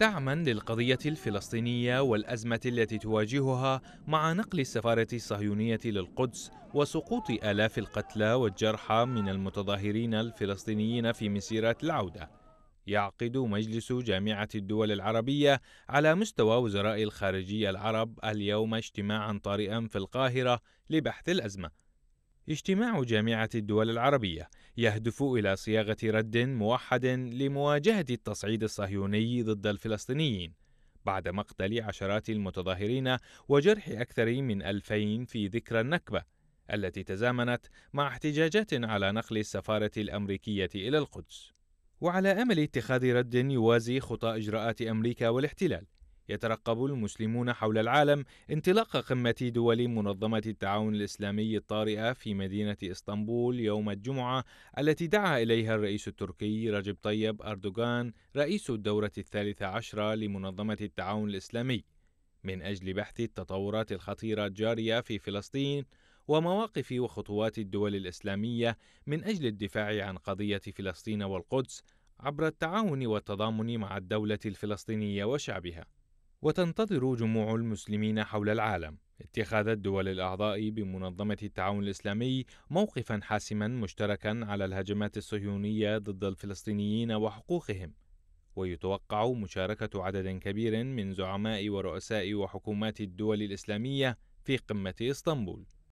دعما للقضية الفلسطينية والأزمة التي تواجهها مع نقل السفارة الصهيونية للقدس وسقوط آلاف القتلى والجرحى من المتظاهرين الفلسطينيين في مسيرات العودة. يعقد مجلس جامعة الدول العربية على مستوى وزراء الخارجية العرب اليوم اجتماعا طارئا في القاهرة لبحث الأزمة. اجتماع جامعة الدول العربية يهدف إلى صياغة رد موحد لمواجهة التصعيد الصهيوني ضد الفلسطينيين بعد مقتل عشرات المتظاهرين وجرح أكثر من ألفين في ذكرى النكبة التي تزامنت مع احتجاجات على نقل السفارة الأمريكية إلى القدس وعلى أمل اتخاذ رد يوازي خطى إجراءات أمريكا والاحتلال يترقب المسلمون حول العالم انطلاق قمة دول منظمة التعاون الإسلامي الطارئة في مدينة إسطنبول يوم الجمعة التي دعا إليها الرئيس التركي رجب طيب أردوغان رئيس الدورة الثالثة عشرة لمنظمة التعاون الإسلامي من أجل بحث التطورات الخطيرة الجارية في فلسطين ومواقف وخطوات الدول الإسلامية من أجل الدفاع عن قضية فلسطين والقدس عبر التعاون والتضامن مع الدولة الفلسطينية وشعبها وتنتظر جموع المسلمين حول العالم اتخاذ الدول الأعضاء بمنظمة التعاون الإسلامي موقفا حاسما مشتركا على الهجمات الصهيونية ضد الفلسطينيين وحقوقهم ويتوقع مشاركة عدد كبير من زعماء ورؤساء وحكومات الدول الإسلامية في قمة إسطنبول